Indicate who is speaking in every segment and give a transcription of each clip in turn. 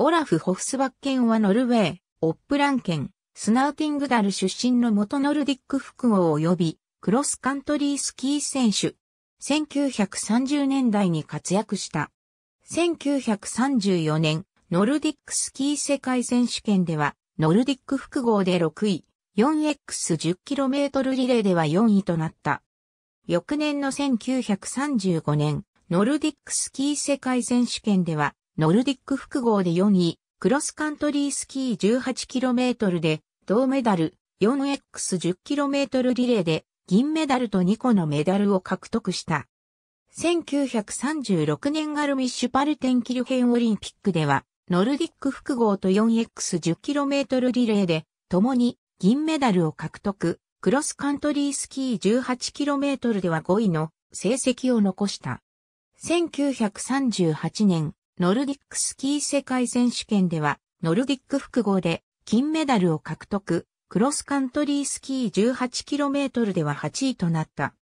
Speaker 1: オラフ・ホフスバッケンはノルウェー、オップランケン、スナウティングダ
Speaker 2: ル出身の元ノルディック複合及び、クロスカントリースキー選手。1930年代に活躍した。1934年、ノルディックスキー世界選手権では、ノルディック複合で6位、4x10km リレーでは4位となった。翌年の1935年、ノルディックスキー世界選手権では、ノルディック複合で4位、クロスカントリースキー 18km で銅メダル、4x10km リレーで銀メダルと2個のメダルを獲得した。1936年ガルミッシュパルテンキルヘンオリンピックでは、ノルディック複合と 4x10km リレーで、共に銀メダルを獲得、クロスカントリースキー 18km では5位の成績を残した。1938年、ノルディックスキー世界選手権では、ノルディック複合で金メダルを獲得、クロスカントリースキー 18km では8位となった。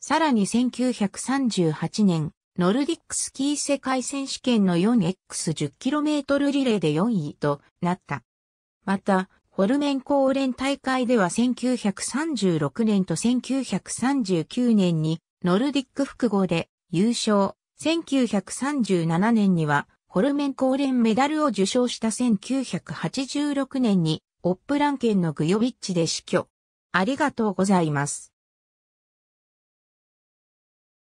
Speaker 2: さらに1938年、ノルディックスキー世界選手権の 4x10km リレーで4位となった。また、ホルメンコーレン大会では1936年と1939年にノルディック複合で優勝、1937年には、ホルメン公連メダルを受賞した1986年に、オップランケンのグヨビッチで
Speaker 1: 死去。ありがとうございます。